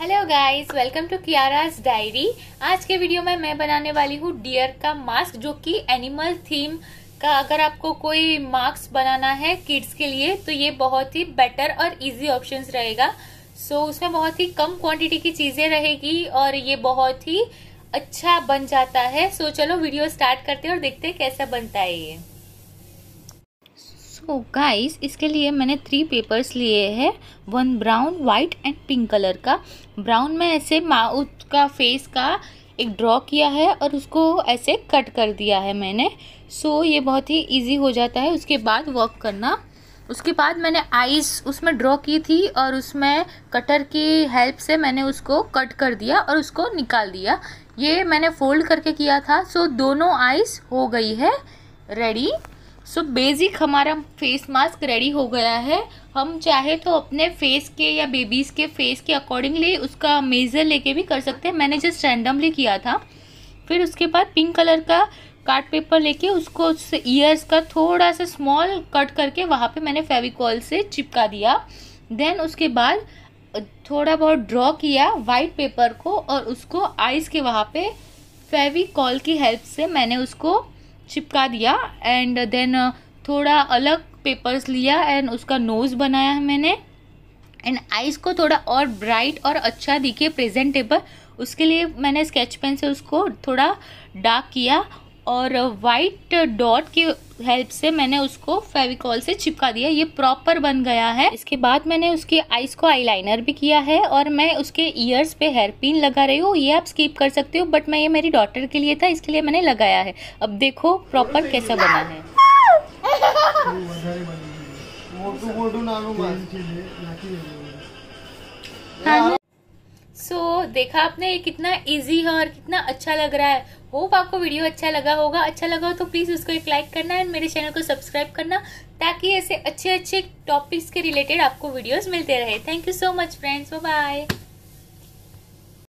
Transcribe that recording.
hello guys welcome to Kiara's diary आज के video में मैं बनाने वाली हूँ डियर का मास्क जो कि एनिमल थीम का अगर आपको कोई मास्क बनाना है किड्स के लिए तो ये बहुत ही बेटर और इजी ऑप्शंस रहेगा सो so, उसमें बहुत ही कम क्वांटिटी की चीज़ें रहेगी और ये बहुत ही अच्छा बन जाता है सो so, चलो वीडियो स्टार्ट करते हैं और देखते हैं कैसा बनता है ये सो so गाइस इसके लिए मैंने थ्री पेपर्स लिए हैं one brown white and pink colour का ब्राउन में ऐसे माउथ का फेस का एक ड्रॉ किया है और उसको ऐसे कट कर दिया है मैंने सो so, ये बहुत ही इजी हो जाता है उसके बाद वर्क करना उसके बाद मैंने आइज उसमें ड्रॉ की थी और उसमें कटर की हेल्प से मैंने उसको कट कर दिया और उसको निकाल दिया ये मैंने फोल्ड करके किया था सो दोनों आइज़ हो गई है रेडी सो so, बेसिक हमारा फेस मास्क रेडी हो गया है हम चाहे तो अपने फेस के या बेबीज़ के फेस के अकॉर्डिंगली उसका मेज़र लेके भी कर सकते हैं मैंने जस्ट रैंडमली किया था फिर उसके बाद पिंक कलर का कार्ट पेपर लेके उसको उस ईयर्स का थोड़ा सा स्मॉल कट करके वहाँ पे मैंने फेविकॉल से चिपका दिया देन उसके बाद थोड़ा बहुत ड्रॉ किया वाइट पेपर को और उसको आइज़ के वहाँ पर फेविकॉल की हेल्प से मैंने उसको चिपका दिया एंड देन uh, थोड़ा अलग पेपर्स लिया एंड उसका नोज़ बनाया है मैंने एंड आइज़ को थोड़ा और ब्राइट और अच्छा दिखे प्रेजेंटेबल उसके लिए मैंने स्केच पेन से उसको थोड़ा डार्क किया और वाइट डॉट की हेल्प से मैंने उसको फेविकॉल से चिपका दिया ये प्रॉपर बन गया है इसके बाद मैंने उसकी आईज को आईलाइनर भी किया है और मैं उसके ईयर्स पे हेयर पिन लगा रही हूँ ये आप स्कीप कर सकते हो बट मैं ये मेरी डॉटर के लिए था इसके लिए मैंने लगाया है अब देखो प्रॉपर कैसा बना है तो तो हाँ सो so, देखा आपने ये कितना इजी है और कितना अच्छा लग रहा है होप आपको वीडियो अच्छा लगा होगा अच्छा लगा हो तो प्लीज़ उसको एक लाइक करना एंड मेरे चैनल को सब्सक्राइब करना ताकि ऐसे अच्छे अच्छे टॉपिक्स के रिलेटेड आपको वीडियोस मिलते रहे thank you so much friends bye